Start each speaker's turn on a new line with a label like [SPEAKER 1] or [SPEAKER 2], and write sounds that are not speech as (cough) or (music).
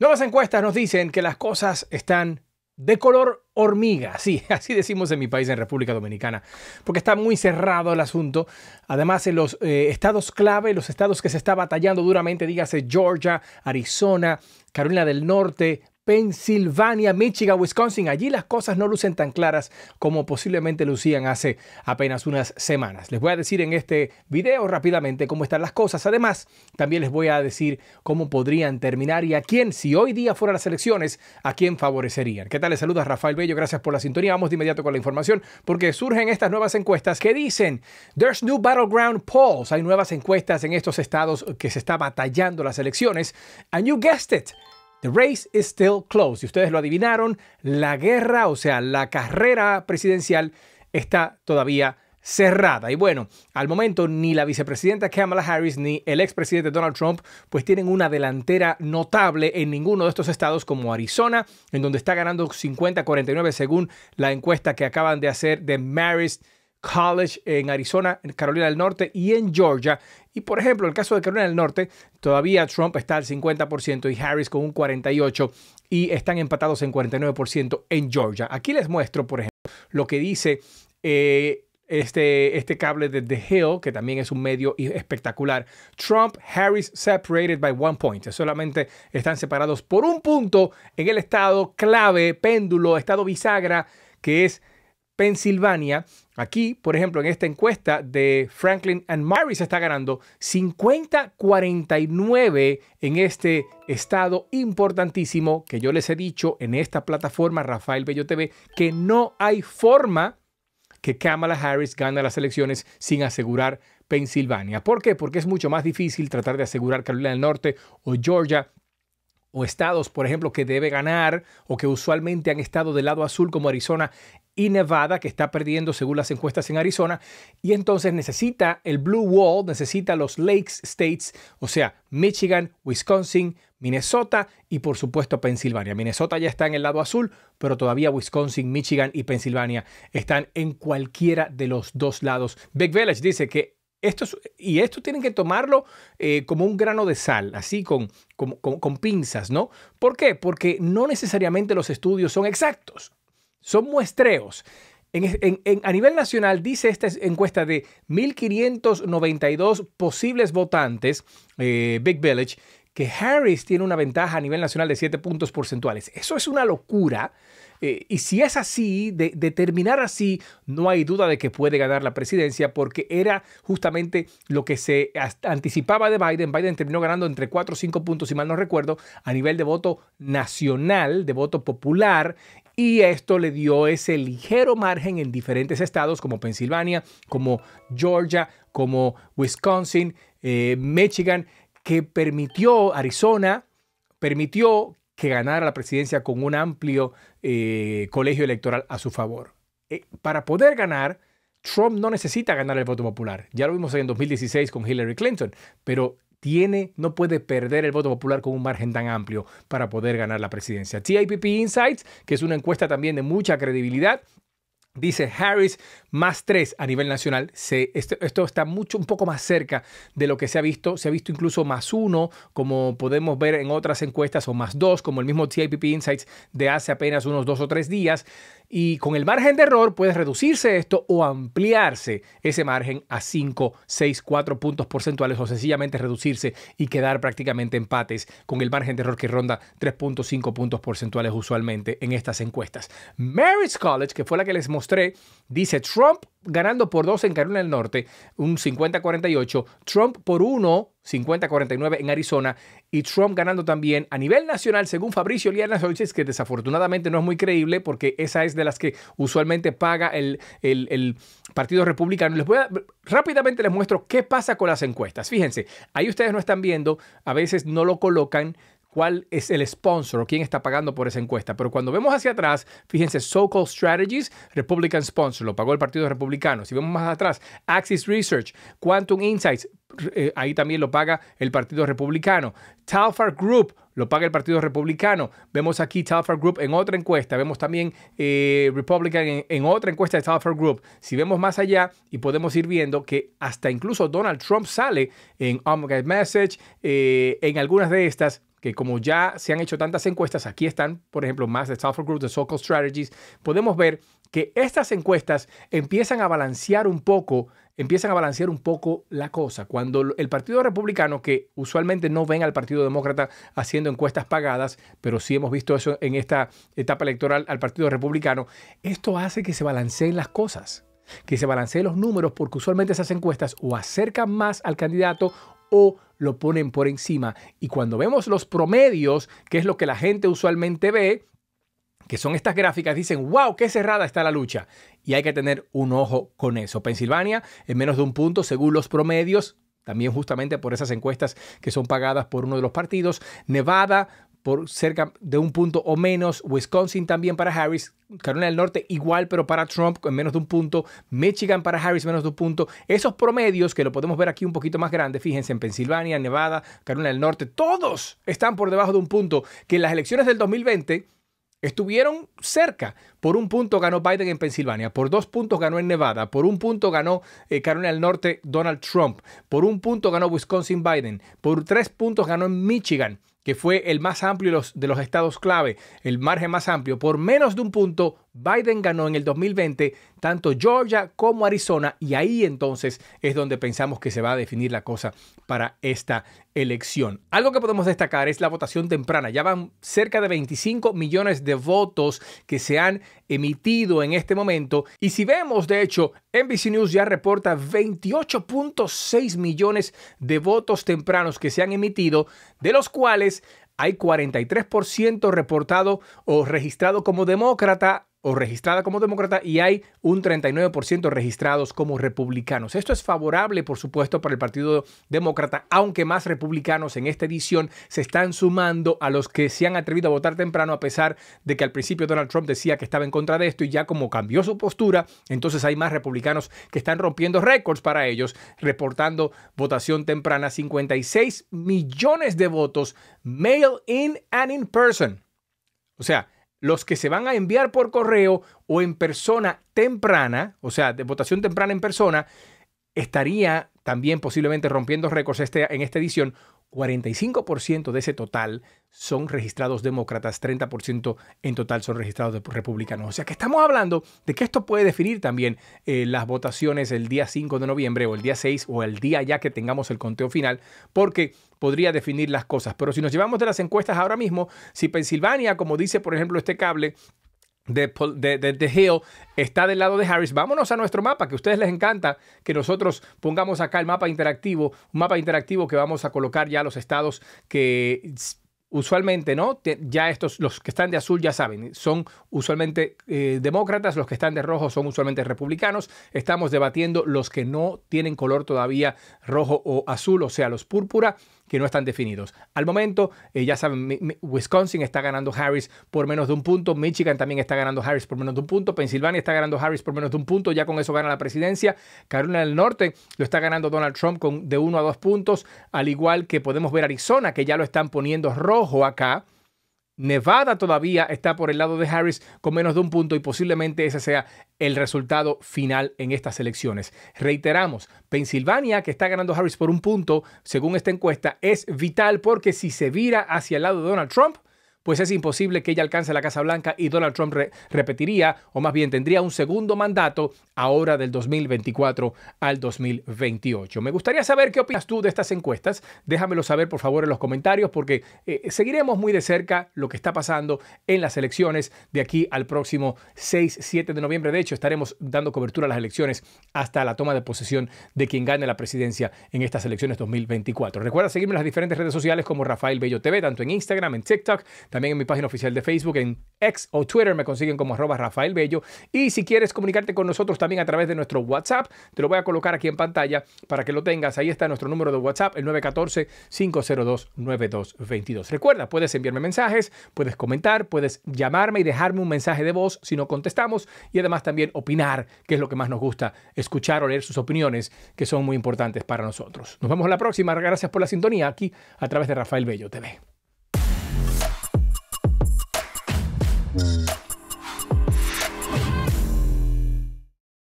[SPEAKER 1] Nuevas encuestas nos dicen que las cosas están de color hormiga, sí, (laughs) así decimos en mi país, en República Dominicana, porque está muy cerrado el asunto. Además, en los eh, estados clave, los estados que se está batallando duramente, dígase Georgia, Arizona, Carolina del Norte, Pensilvania, Michigan, Wisconsin. Allí las cosas no lucen tan claras como posiblemente lucían hace apenas unas semanas. Les voy a decir en este video rápidamente cómo están las cosas. Además, también les voy a decir cómo podrían terminar y a quién, si hoy día fueran las elecciones, a quién favorecerían. ¿Qué tal? Les saluda Rafael Bello. Gracias por la sintonía. Vamos de inmediato con la información porque surgen estas nuevas encuestas que dicen, there's new battleground polls. Hay nuevas encuestas en estos estados que se está batallando las elecciones. And you guessed it. The race is still close. Y ustedes lo adivinaron, la guerra, o sea, la carrera presidencial está todavía cerrada. Y bueno, al momento ni la vicepresidenta Kamala Harris ni el expresidente Donald Trump pues tienen una delantera notable en ninguno de estos estados como Arizona, en donde está ganando 50-49 según la encuesta que acaban de hacer de Marist College en Arizona, en Carolina del Norte y en Georgia. Y por ejemplo, en el caso de Carolina del Norte, todavía Trump está al 50% y Harris con un 48% y están empatados en 49% en Georgia. Aquí les muestro, por ejemplo, lo que dice... Eh, este, este, cable de The Hill, que también es un medio espectacular. Trump, Harris separated by one point. Solamente están separados por un punto en el estado clave, péndulo, estado bisagra, que es Pensilvania. Aquí, por ejemplo, en esta encuesta de Franklin and Maris está ganando 50-49 en este estado importantísimo que yo les he dicho en esta plataforma Rafael Bello TV que no hay forma que Kamala Harris gane las elecciones sin asegurar Pensilvania. ¿Por qué? Porque es mucho más difícil tratar de asegurar Carolina del Norte o Georgia o estados, por ejemplo, que debe ganar o que usualmente han estado del lado azul como Arizona y Nevada, que está perdiendo según las encuestas en Arizona, y entonces necesita el Blue Wall, necesita los Lakes States, o sea, Michigan, Wisconsin, Minnesota y por supuesto Pensilvania. Minnesota ya está en el lado azul, pero todavía Wisconsin, Michigan y Pensilvania están en cualquiera de los dos lados. Big Village dice que esto y esto tienen que tomarlo eh, como un grano de sal, así con, con, con, con pinzas, ¿no? ¿Por qué? Porque no necesariamente los estudios son exactos son muestreos. a nivel nacional, dice esta encuesta de 1.592 posibles votantes, eh, Big Village, que Harris tiene una ventaja a nivel nacional de 7 puntos porcentuales. Eso es una locura. Eh, y si es así, de, de, terminar así, no hay duda de que puede ganar la presidencia porque era justamente lo que se anticipaba de Biden. Biden terminó ganando entre 4 o 5 puntos, si mal no recuerdo, a nivel de voto nacional, de voto popular, y esto le dio ese ligero margen en diferentes estados como Pensilvania, como Georgia, como Wisconsin, eh, Michigan, que permitió, Arizona, permitió que ganara la presidencia con un amplio eh, colegio electoral a su favor. Eh, para poder ganar, Trump no necesita ganar el voto popular. Ya lo vimos en 2016 con Hillary Clinton, pero tiene, no puede perder el voto popular con un margen tan amplio para poder ganar la presidencia. TIPP Insights, que es una encuesta también de mucha credibilidad, Dice Harris más tres a nivel nacional. Se, esto, está mucho, un poco más cerca de lo que se ha visto. Se ha visto incluso más uno, como podemos ver en otras encuestas, o más dos, como el mismo TIPP Insights de hace apenas unos dos o tres días y con el margen de error puede reducirse esto o ampliarse ese margen a 5, 6, 4 puntos porcentuales o sencillamente reducirse y quedar prácticamente empates con el margen de error que ronda 3.5 puntos porcentuales usualmente en estas encuestas. Mary's College, que fue la que les mostré, dice Trump ganando por dos en Carolina del Norte, un 50-48, Trump por uno, 50-49 en Arizona, y Trump ganando también a nivel nacional, según Fabricio Liana Sánchez, que desafortunadamente no es muy creíble porque esa es de las que usualmente paga el, el, Partido Republicano. Les voy rápidamente les muestro qué pasa con las encuestas. Fíjense, ahí ustedes no están viendo, a veces no lo colocan, cuál es el sponsor o quién está pagando por esa encuesta. Pero cuando vemos hacia atrás, fíjense, so Strategies, Republican Sponsor, lo pagó el Partido Republicano. Si vemos más atrás, Axis Research, Quantum Insights, eh, ahí también lo paga el Partido Republicano. Talfar Group, lo paga el Partido Republicano. Vemos aquí Talfar Group en otra encuesta. Vemos también eh, Republican en, otra encuesta de Talfar Group. Si vemos más allá y podemos ir viendo que hasta incluso Donald Trump sale en Omega um, Message, eh, en algunas de estas que como ya se han hecho tantas encuestas, aquí están, por ejemplo, más de Software Group, de Social Strategies, podemos ver que estas encuestas empiezan a balancear un poco, empiezan a balancear un poco la cosa. Cuando el Partido Republicano, que usualmente no ven al Partido Demócrata haciendo encuestas pagadas, pero sí hemos visto eso en esta etapa electoral al Partido Republicano, esto hace que se balanceen las cosas que se balanceen los números porque usualmente esas encuestas o acercan más al candidato o lo ponen por encima. Y cuando vemos los promedios, que es lo que la gente usualmente ve, que son estas gráficas, dicen, wow, qué cerrada está la lucha. Y hay que tener un ojo con eso. Pensilvania, en menos de un punto, según los promedios, también justamente por esas encuestas que son pagadas por uno de los partidos. Nevada, por cerca de un punto o menos. Wisconsin también para Harris. Carolina del Norte igual, pero para Trump en menos de un punto. Michigan para Harris menos de un punto. Esos promedios que lo podemos ver aquí un poquito más grande, fíjense en Pensilvania, Nevada, Carolina del Norte, todos están por debajo de un punto que en las elecciones del 2020 estuvieron cerca. Por un punto ganó Biden en Pensilvania, por dos puntos ganó en Nevada, por un punto ganó eh, Carolina del Norte Donald Trump, por un punto ganó Wisconsin Biden, por tres puntos ganó en Michigan que fue el más amplio de los, de los estados clave, el margen más amplio, por menos de un punto Biden ganó en el 2020 tanto Georgia como Arizona y ahí entonces es donde pensamos que se va a definir la cosa para esta elección. Algo que podemos destacar es la votación temprana. Ya van cerca de 25 millones de votos que se han emitido en este momento y si vemos, de hecho, NBC News ya reporta 28.6 millones de votos tempranos que se han emitido, de los cuales hay 43% reportado o registrado como demócrata, o registrada como demócrata y hay un 39% registrados como republicanos. Esto es favorable, por supuesto, para el Partido Demócrata, aunque más republicanos en esta edición se están sumando a los que se han atrevido a votar temprano, a pesar de que al principio Donald Trump decía que estaba en contra de esto y ya como cambió su postura, entonces hay más republicanos que están rompiendo récords para ellos, reportando votación temprana, 56 millones de votos, mail in and in person. O sea, los que se van a enviar por correo o en persona temprana, o sea, de votación temprana en persona, estaría también posiblemente rompiendo récords este, en esta edición 45% de ese total son registrados demócratas, 30% en total son registrados republicanos. O sea que estamos hablando de que esto puede definir también eh, las votaciones el día 5 de noviembre o el día 6 o el día ya que tengamos el conteo final, porque podría definir las cosas. Pero si nos llevamos de las encuestas ahora mismo, si Pensilvania, como dice por ejemplo este cable, de, de, de, Hill está del lado de Harris. Vámonos a nuestro mapa, que a ustedes les encanta que nosotros pongamos acá el mapa interactivo, un mapa interactivo que vamos a colocar ya los estados que usualmente, ¿no? Ya estos, los que están de azul ya saben, son usualmente eh, demócratas, los que están de rojo son usualmente republicanos. Estamos debatiendo los que no tienen color todavía rojo o azul, o sea, los púrpura que no están definidos. Al momento, eh, ya saben, Wisconsin está ganando Harris por menos de un punto, Michigan también está ganando Harris por menos de un punto, Pensilvania está ganando Harris por menos de un punto, ya con eso gana la presidencia, Carolina del Norte lo está ganando Donald Trump con de uno a dos puntos, al igual que podemos ver Arizona, que ya lo están poniendo rojo acá. Nevada todavía está por el lado de Harris con menos de un punto y posiblemente ese sea el resultado final en estas elecciones. Reiteramos, Pensilvania, que está ganando Harris por un punto, según esta encuesta, es vital porque si se vira hacia el lado de Donald Trump, pues es imposible que ella alcance la Casa Blanca y Donald Trump repetiría, o más bien tendría un segundo mandato ahora del 2024 al 2028. Me gustaría saber qué opinas tú de estas encuestas. Déjamelo saber por favor en los comentarios porque eh, seguiremos muy de cerca lo que está pasando en las elecciones de aquí al próximo 6-7 de noviembre. De hecho, estaremos dando cobertura a las elecciones hasta la toma de posesión de quien gane la presidencia en estas elecciones 2024. Recuerda seguirme en las diferentes redes sociales como Rafael Bello TV, tanto en Instagram, en TikTok. También en mi página oficial de Facebook, en X o Twitter me consiguen como arroba Rafael Bello. Y si quieres comunicarte con nosotros también a través de nuestro WhatsApp, te lo voy a colocar aquí en pantalla para que lo tengas. Ahí está nuestro número de WhatsApp, el 914-502-9222. Recuerda, puedes enviarme mensajes, puedes comentar, puedes llamarme y dejarme un mensaje de voz si no contestamos y además también opinar, que es lo que más nos gusta, escuchar o leer sus opiniones, que son muy importantes para nosotros. Nos vemos la próxima. Gracias por la sintonía aquí a través de Rafael Bello TV. Mm-hmm.